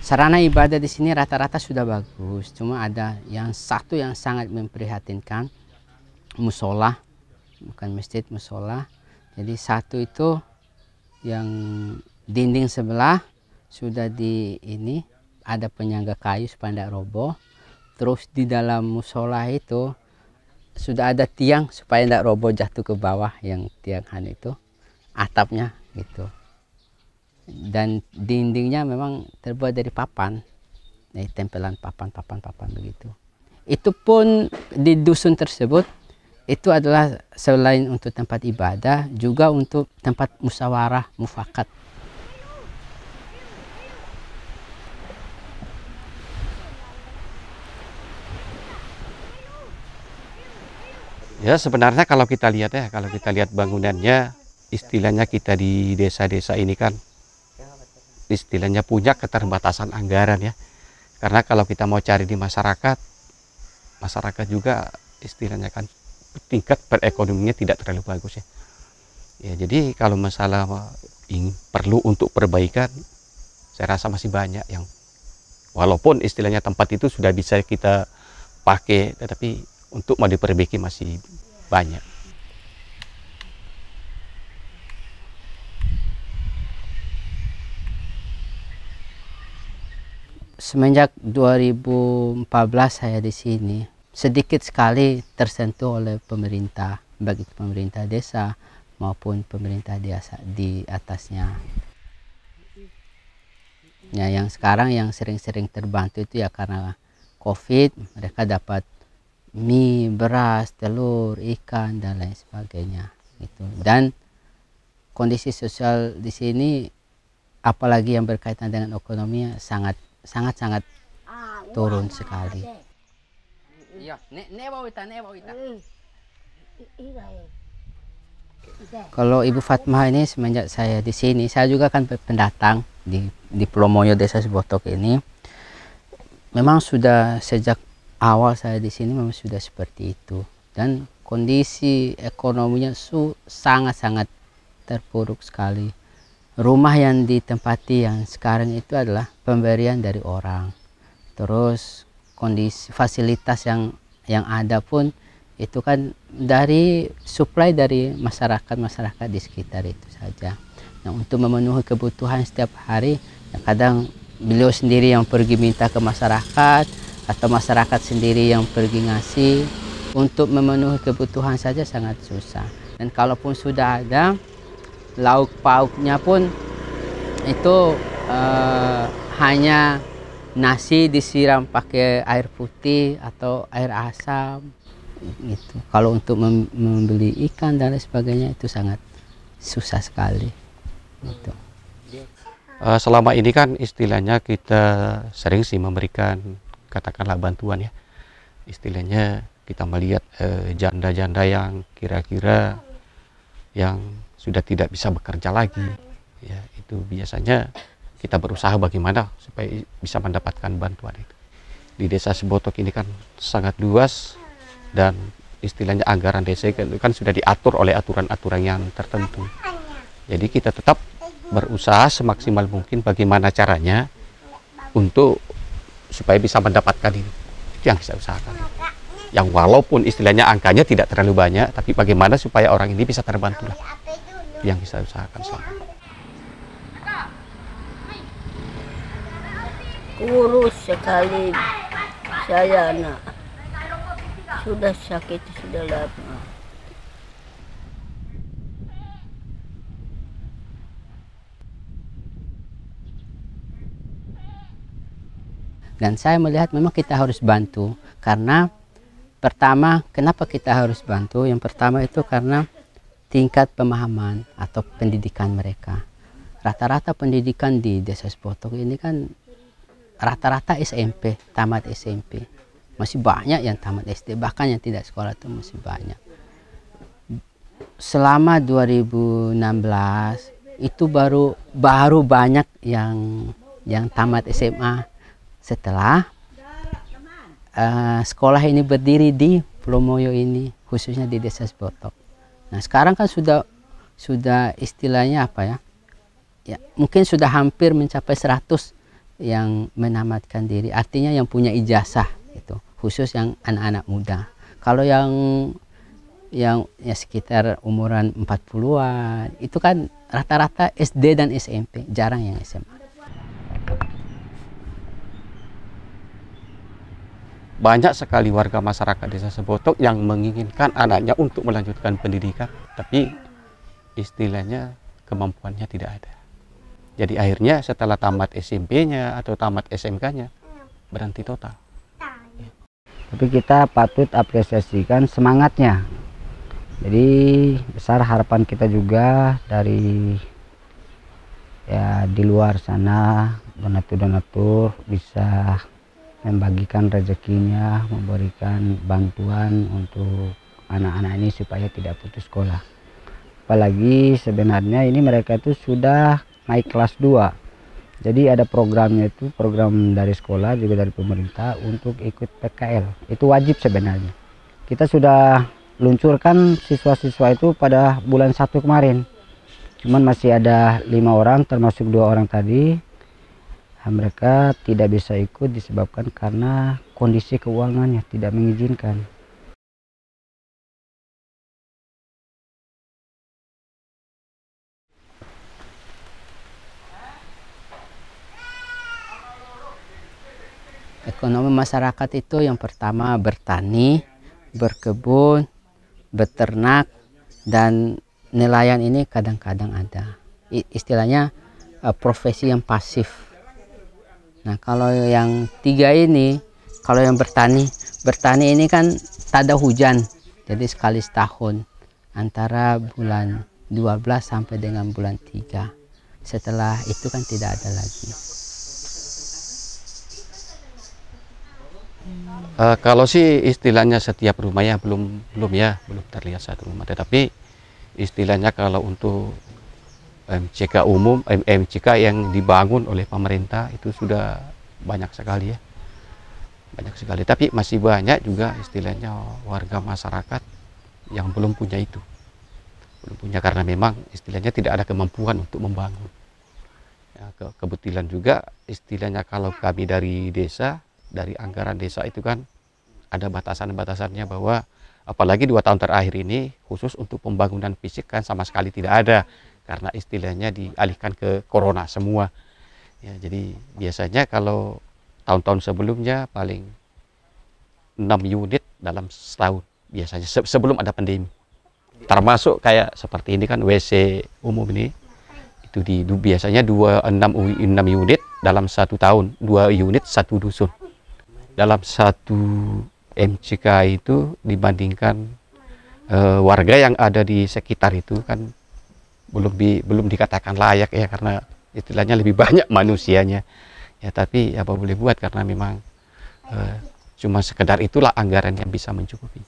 Sarana ibadah di sini rata-rata sudah bagus, cuma ada yang satu yang sangat memprihatinkan, musola, bukan masjid, musola. Jadi satu itu yang dinding sebelah sudah di ini ada penyangga kayu supaya tidak roboh. Terus di dalam musola itu sudah ada tiang supaya tidak roboh jatuh ke bawah yang tiang itu atapnya gitu dan dindingnya memang terbuat dari papan eh, tempelan papan papan papan begitu itu pun di dusun tersebut itu adalah selain untuk tempat ibadah juga untuk tempat musyawarah mufakat Ya sebenarnya kalau kita lihat ya, kalau kita lihat bangunannya, istilahnya kita di desa-desa ini kan istilahnya punya keterbatasan anggaran ya karena kalau kita mau cari di masyarakat masyarakat juga istilahnya kan tingkat perekonominya tidak terlalu bagus ya ya jadi kalau masalah ingin perlu untuk perbaikan saya rasa masih banyak yang walaupun istilahnya tempat itu sudah bisa kita pakai tetapi untuk mau diperbaiki masih banyak semenjak 2014 saya di sini sedikit sekali tersentuh oleh pemerintah baik pemerintah desa maupun pemerintah desa di atasnya ya yang sekarang yang sering-sering terbantu itu ya karena covid mereka dapat mie beras telur ikan dan lain sebagainya Itu dan kondisi sosial di sini apalagi yang berkaitan dengan ekonomi sangat sangat-sangat turun sekali. Iya, Kalau Ibu Fatmah ini semenjak saya di sini, saya juga kan pendatang di di Plomoyo Desa Sebotok ini. Memang sudah sejak awal saya di sini memang sudah seperti itu dan kondisi ekonominya su sangat-sangat terpuruk sekali rumah yang ditempati yang sekarang itu adalah pemberian dari orang. Terus kondisi fasilitas yang yang ada pun itu kan dari supply dari masyarakat-masyarakat di sekitar itu saja. Nah, untuk memenuhi kebutuhan setiap hari, ya kadang beliau sendiri yang pergi minta ke masyarakat atau masyarakat sendiri yang pergi ngasih untuk memenuhi kebutuhan saja sangat susah. Dan kalaupun sudah ada, lauk pauknya pun itu uh, hanya nasi disiram pakai air putih atau air asam gitu. Kalau untuk membeli ikan dan lain sebagainya itu sangat susah sekali gitu. Eh, selama ini kan istilahnya kita sering sih memberikan katakanlah bantuan ya. Istilahnya kita melihat eh, janda-janda uh, yang kira-kira yang sudah tidak bisa bekerja lagi ya itu biasanya kita berusaha bagaimana supaya bisa mendapatkan bantuan itu di desa Sebotok ini kan sangat luas dan istilahnya anggaran desa itu kan sudah diatur oleh aturan-aturan yang tertentu jadi kita tetap berusaha semaksimal mungkin bagaimana caranya untuk supaya bisa mendapatkan ini itu yang kita usahakan yang walaupun istilahnya angkanya tidak terlalu banyak tapi bagaimana supaya orang ini bisa terbantu lah yang kita usahakan sama. kurus sekali saya anak sudah sakit sudah lama dan saya melihat memang kita harus bantu karena pertama kenapa kita harus bantu yang pertama itu karena tingkat pemahaman atau pendidikan mereka. Rata-rata pendidikan di Desa Sepotok ini kan rata-rata SMP, tamat SMP. Masih banyak yang tamat SD, bahkan yang tidak sekolah itu masih banyak. Selama 2016 itu baru baru banyak yang yang tamat SMA setelah uh, sekolah ini berdiri di Plomoyo ini khususnya di Desa Sepotok. Nah sekarang kan sudah sudah istilahnya apa ya? Ya mungkin sudah hampir mencapai 100 yang menamatkan diri. Artinya yang punya ijazah itu khusus yang anak-anak muda. Kalau yang yang ya sekitar umuran 40-an itu kan rata-rata SD dan SMP, jarang yang SMA. banyak sekali warga masyarakat desa Sebotok yang menginginkan anaknya untuk melanjutkan pendidikan, tapi istilahnya kemampuannya tidak ada. Jadi akhirnya setelah tamat SMP-nya atau tamat SMK-nya berhenti total. Tapi kita patut apresiasikan semangatnya. Jadi besar harapan kita juga dari ya di luar sana donatur-donatur bisa membagikan rezekinya, memberikan bantuan untuk anak-anak ini supaya tidak putus sekolah. Apalagi sebenarnya ini mereka itu sudah naik kelas 2. Jadi ada programnya itu, program dari sekolah juga dari pemerintah untuk ikut PKL. Itu wajib sebenarnya. Kita sudah luncurkan siswa-siswa itu pada bulan 1 kemarin. Cuman masih ada lima orang termasuk dua orang tadi Nah, mereka tidak bisa ikut disebabkan karena kondisi keuangannya tidak mengizinkan ekonomi masyarakat itu yang pertama bertani, berkebun, beternak, dan nelayan ini kadang-kadang ada. Istilahnya eh, profesi yang pasif. Nah, kalau yang tiga ini, kalau yang bertani, bertani ini kan tak ada hujan. Jadi sekali setahun antara bulan 12 sampai dengan bulan 3. Setelah itu kan tidak ada lagi. Uh, kalau sih istilahnya setiap rumah ya belum belum ya belum terlihat satu rumah tetapi istilahnya kalau untuk MCK umum, eh, MCK yang dibangun oleh pemerintah itu sudah banyak sekali ya. Banyak sekali, tapi masih banyak juga istilahnya warga masyarakat yang belum punya itu. Belum punya karena memang istilahnya tidak ada kemampuan untuk membangun. Ya, ke kebetulan juga istilahnya kalau kami dari desa, dari anggaran desa itu kan ada batasan-batasannya bahwa apalagi dua tahun terakhir ini khusus untuk pembangunan fisik kan sama sekali tidak ada karena istilahnya dialihkan ke corona semua. Ya, jadi biasanya kalau tahun-tahun sebelumnya paling 6 unit dalam setahun biasanya se sebelum ada pandemi. Termasuk kayak seperti ini kan WC umum ini itu di biasanya 2 6 unit dalam satu tahun, 2 unit satu dusun. Dalam satu MCK itu dibandingkan uh, warga yang ada di sekitar itu kan belum di, belum dikatakan layak ya karena istilahnya lebih banyak manusianya ya tapi ya apa boleh buat karena memang uh, cuma sekedar itulah anggaran yang bisa mencukupi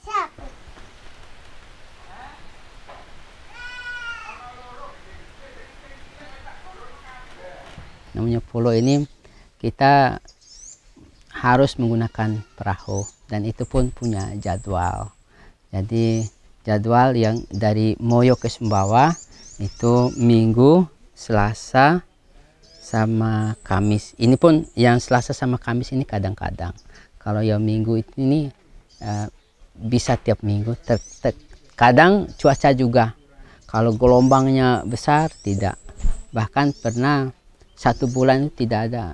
namanya pulau ini kita harus menggunakan perahu dan itu pun punya jadwal jadi jadwal yang dari Moyo ke Sumbawa itu Minggu Selasa sama Kamis ini pun yang Selasa sama Kamis ini kadang-kadang kalau yang Minggu ini uh, bisa tiap minggu ter, ter, kadang cuaca juga kalau gelombangnya besar tidak bahkan pernah satu bulan tidak ada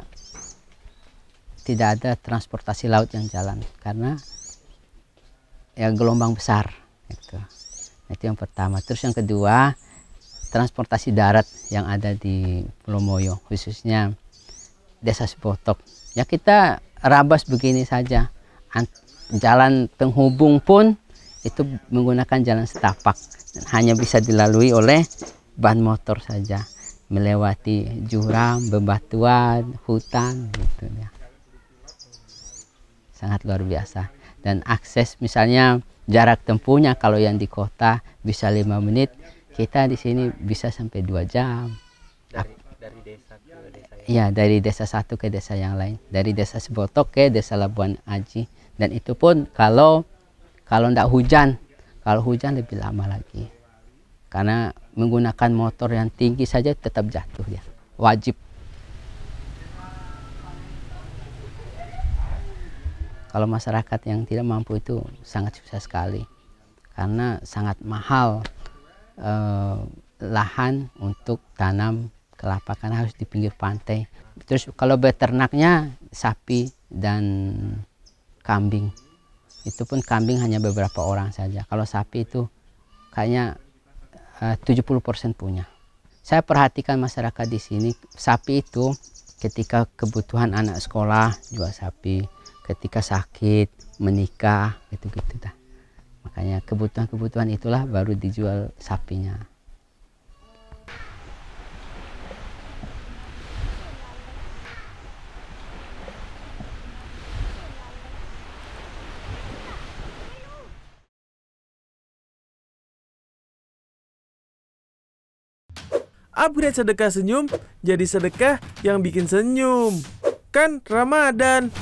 tidak ada transportasi laut yang jalan karena ya gelombang besar itu itu yang pertama terus yang kedua transportasi darat yang ada di Pulau Moyo khususnya Desa Sepotok ya kita rabas begini saja jalan penghubung pun itu menggunakan jalan setapak dan hanya bisa dilalui oleh ban motor saja melewati jurang, bebatuan, hutan gitu ya. Sangat luar biasa dan akses misalnya jarak tempuhnya kalau yang di kota bisa lima menit kita di sini bisa sampai dua jam dari, dari desa ke desa ya dari desa satu ke desa yang lain dari desa Sebotok ke desa Labuan Aji dan itu pun kalau kalau tidak hujan kalau hujan lebih lama lagi karena menggunakan motor yang tinggi saja tetap jatuh ya wajib kalau masyarakat yang tidak mampu itu sangat susah sekali karena sangat mahal eh, lahan untuk tanam kelapa karena harus di pinggir pantai. Terus kalau beternaknya sapi dan kambing. Itu pun kambing hanya beberapa orang saja. Kalau sapi itu kayaknya eh, 70% punya. Saya perhatikan masyarakat di sini, sapi itu ketika kebutuhan anak sekolah jual sapi, ketika sakit, menikah, gitu-gitu dah makanya kebutuhan-kebutuhan itulah baru dijual sapinya upgrade sedekah senyum jadi sedekah yang bikin senyum. Kan Ramadan.